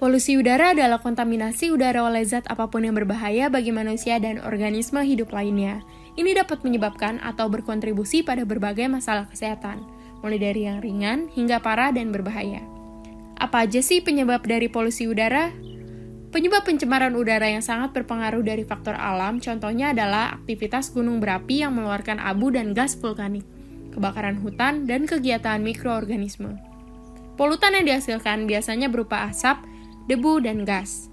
Polusi udara adalah kontaminasi udara oleh zat apapun yang berbahaya bagi manusia dan organisme hidup lainnya. Ini dapat menyebabkan atau berkontribusi pada berbagai masalah kesehatan, mulai dari yang ringan hingga parah dan berbahaya. Apa aja sih penyebab dari polusi udara? Penyebab pencemaran udara yang sangat berpengaruh dari faktor alam, contohnya adalah aktivitas gunung berapi yang mengeluarkan abu dan gas vulkanik, kebakaran hutan, dan kegiatan mikroorganisme. Polutan yang dihasilkan biasanya berupa asap, debu, dan gas.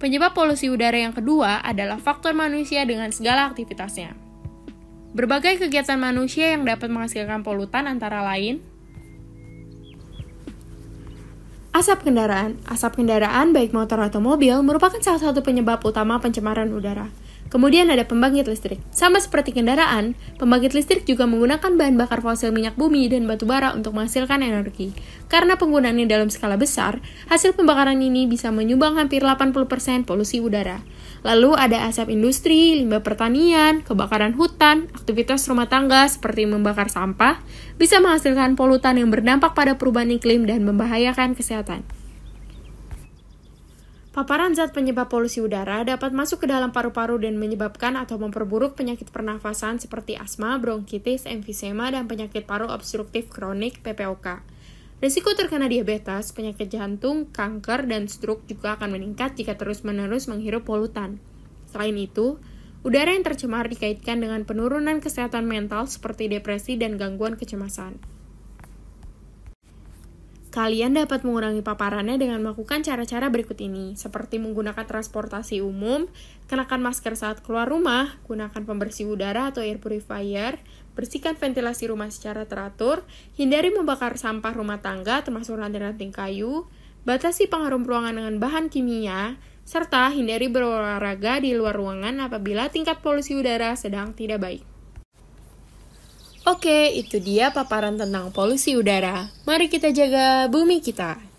Penyebab polusi udara yang kedua adalah faktor manusia dengan segala aktivitasnya. Berbagai kegiatan manusia yang dapat menghasilkan polutan antara lain Asap kendaraan Asap kendaraan, baik motor atau mobil, merupakan salah satu penyebab utama pencemaran udara. Kemudian ada pembangkit listrik. Sama seperti kendaraan, pembangkit listrik juga menggunakan bahan bakar fosil minyak bumi dan batu bara untuk menghasilkan energi. Karena penggunaannya dalam skala besar, hasil pembakaran ini bisa menyumbang hampir 80% polusi udara. Lalu ada asap industri, limbah pertanian, kebakaran hutan, aktivitas rumah tangga seperti membakar sampah, bisa menghasilkan polutan yang berdampak pada perubahan iklim dan membahayakan kesehatan. Paparan zat penyebab polusi udara dapat masuk ke dalam paru-paru dan menyebabkan atau memperburuk penyakit pernafasan seperti asma, bronkitis, emfisema, dan penyakit paru obstruktif kronik (PPOK). Risiko terkena diabetes, penyakit jantung, kanker, dan stroke juga akan meningkat jika terus-menerus menghirup polutan. Selain itu, udara yang tercemar dikaitkan dengan penurunan kesehatan mental seperti depresi dan gangguan kecemasan. Kalian dapat mengurangi paparannya dengan melakukan cara-cara berikut ini, seperti menggunakan transportasi umum, kenakan masker saat keluar rumah, gunakan pembersih udara atau air purifier, bersihkan ventilasi rumah secara teratur, hindari membakar sampah rumah tangga termasuk ranting-ranting kayu, batasi pengharum ruangan dengan bahan kimia, serta hindari berolahraga di luar ruangan apabila tingkat polusi udara sedang tidak baik. Oke, itu dia paparan tentang polusi udara. Mari kita jaga bumi kita.